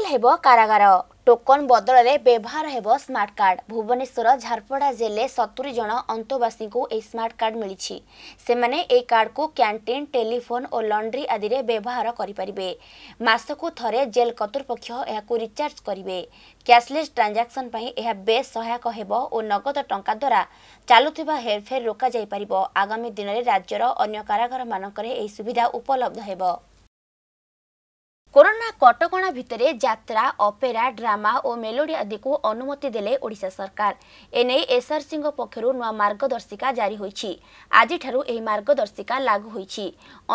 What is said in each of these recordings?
digital ହେବ କାରାଗାର token ବଦଳରେ ବ୍ୟବହାର ହେବ ସ୍ମାର୍ଟ କାର୍ଡ ଭୁବନେଶ୍ୱର ଝାରପଡ଼ା ଜେଲ୍ରେ ସତୁରି ଜଣ ଅନ୍ତୋବାସୀଙ୍କୁ ଏହି ସ୍ମାର୍ଟ କାର୍ଡ ମିଳିଛି ସେମାନେ ଏହି କାର୍ଡକୁ କ୍ୟାଣ୍ଟିନ୍ ଟେଲିଫୋନ୍ ଓ ଲଣ୍ଡ୍ରି ଆଦିରେ ବ୍ୟବହାର କରିପାରିବେ ମାସକୁ ଥରେ ଜେଲ୍ କର୍ତ୍ତୃପକ୍ଷ ଏହାକୁ ରିଚାର୍ଜ କରିବେ କ୍ୟାସ୍ଲେସ୍ ଟ୍ରାଞ୍ଜାକ୍ସନ୍ ପାଇଁ ଏହା ବେଶ୍ ସହାୟକ ହେବ ଓ ନଗଦ ଟଙ୍କା ଦ୍ୱାରା ଚାଲୁଥିବା ହେରଫେର ରୋକାଯାଇପାରିବ ଆଗାମୀ ଦିନରେ ରାଜ୍ୟର ଅନ୍ୟ କାରାଗାରମାନଙ୍କରେ ଏହି ସୁବିଧା ଉପଲବ୍ଧ ହେବ କରୋନା କଟକଣା ଭିତରେ ଯାତ୍ରା ଅପେରା ଡ୍ରାମା ଓ ମେଲୋଡି ଆଦିକୁ ଅନୁମତି ଦେଲେ ଓଡ଼ିଶା ସରକାର ଏନେଇ ଏସ୍ଆର୍ସିଙ୍କ ପକ୍ଷରୁ ନୂଆ ମାର୍ଗଦର୍ଶିକା ଜାରି ହୋଇଛି ଆଜିଠାରୁ ଏହି ମାର୍ଗଦର୍ଶିକା ଲାଗୁ ହୋଇଛି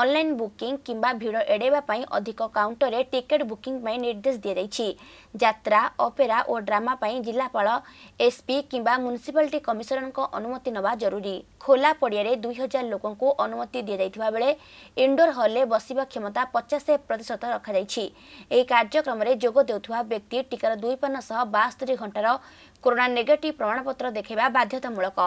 ଅନ୍ଲାଇନ୍ ବୁକିଂ କିମ୍ବା ଭିଡ଼ ଏଡ଼ାଇବା ପାଇଁ ଅଧିକ କାଉଣ୍ଟରରେ ଟିକେଟ୍ ବୁକିଂ ପାଇଁ ନିର୍ଦ୍ଦେଶ ଦିଆଯାଇଛି ଯାତ୍ରା ଅପେରା ଓ ଡ୍ରାମା ପାଇଁ ଜିଲ୍ଲାପାଳ ଏସ୍ପି କିମ୍ବା ମ୍ୟୁନିସିପାଲିଟି କମିଶନରଙ୍କ ଅନୁମତି ନେବା ଜରୁରୀ ଖୋଲା ପଡ଼ିଆରେ ଦୁଇ ହଜାର ଲୋକଙ୍କୁ ଅନୁମତି ଦିଆଯାଇଥିବା ବେଳେ ଇଣ୍ଡୋର ହଲ୍ରେ ବସିବା କ୍ଷମତା ପଚାଶ ପ୍ରତିଶତ ରଖାଯାଇଛି କରାଯାଇଛି ଏହି କାର୍ଯ୍ୟକ୍ରମରେ ଯୋଗ ଦେଉଥିବା ବ୍ୟକ୍ତି ଟିକାର ଦୁଇ ପାନ ସହ ବାସ୍ତରି ଘଣ୍ଟାର କରୋନା ନେଗେଟିଭ୍ ପ୍ରମାଣପତ୍ର ଦେଖାଇବା ବାଧ୍ୟତାମୂଳକ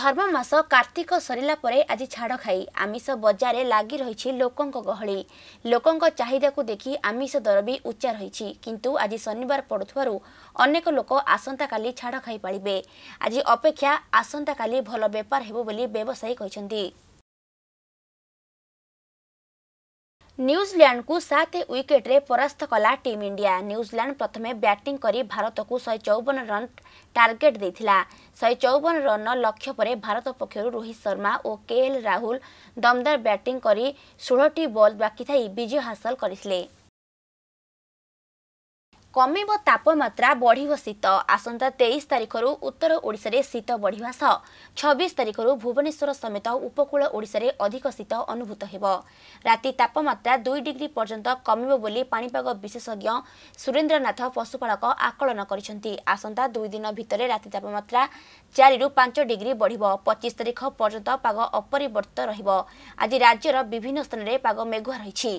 ଧର୍ମ ମାସ କାର୍ତ୍ତିକ ସରିଲା ପରେ ଆଜି ଛାଡ଼ ଖାଇ ଆମିଷ ବଜାରରେ ଲାଗି ରହିଛି ଲୋକଙ୍କ ଗହଳି ଲୋକଙ୍କ ଚାହିଦାକୁ ଦେଖି ଆମିଷ ଦର ବି ଉଚ୍ଚା ରହିଛି କିନ୍ତୁ ଆଜି ଶନିବାର ପଡ଼ୁଥିବାରୁ ଅନେକ ଲୋକ ଆସନ୍ତାକାଲି ଛାଡ଼ ଖାଇ ପାରିବେ ଆଜି ଅପେକ୍ଷା ଆସନ୍ତାକାଲି ଭଲ ବେପାର ହେବ ବୋଲି ବ୍ୟବସାୟୀ କହିଛନ୍ତି ନ୍ୟୁଜିଲାଣ୍ଡକୁ ସାତ ୱିକେଟ୍ରେ ପରାସ୍ତ କଲା ଟିମ୍ ଇଣ୍ଡିଆ ନ୍ୟୁଜିଲାଣ୍ଡ ପ୍ରଥମେ ବ୍ୟାଟିଂ କରି ଭାରତକୁ ଶହେ ଚଉବନ ରନ୍ ଟାର୍ଗେଟ୍ ଦେଇଥିଲା ଶହେ ଚଉବନ ରନ୍ର ଲକ୍ଷ୍ୟ ପରେ ଭାରତ ପକ୍ଷରୁ ରୋହିତ ଶର୍ମା ଓ କେଏଲ୍ ରାହୁଲ ଦମଦାର ବ୍ୟାଟିଂ କରି ଷୋହଳଟି ବଲ୍ ବାକି ଥାଇ ବିଜୟ ହାସଲ କରିଥିଲେ କମିବ ତାପମାତ୍ରା ବଢ଼ିବ ଶୀତ ଆସନ୍ତା ତେଇଶ ତାରିଖରୁ ଉତ୍ତର ଓଡ଼ିଶାରେ ଶୀତ ବଢ଼ିବା ସହ ଛବିଶ ତାରିଖରୁ ଭୁବନେଶ୍ୱର ସମେତ ଉପକୂଳ ଓଡ଼ିଶାରେ ଅଧିକ ଶୀତ ଅନୁଭୂତ ହେବ ରାତି ତାପମାତ୍ରା ଦୁଇ ଡିଗ୍ରୀ ପର୍ଯ୍ୟନ୍ତ କମିବ ବୋଲି ପାଣିପାଗ ବିଶେଷଜ୍ଞ ସୁରେନ୍ଦ୍ରନାଥ ପଶୁପାଳକ ଆକଳନ କରିଛନ୍ତି ଆସନ୍ତା ଦୁଇ ଦିନ ଭିତରେ ରାତି ତାପମାତ୍ରା ଚାରିରୁ ପାଞ୍ଚ ଡିଗ୍ରୀ ବଢ଼ିବ ପଚିଶ ତାରିଖ ପର୍ଯ୍ୟନ୍ତ ପାଗ ଅପରିବର୍ତ୍ତ ରହିବ ଆଜି ରାଜ୍ୟର ବିଭିନ୍ନ ସ୍ଥାନରେ ପାଗ ମେଘୁଆ ରହିଛି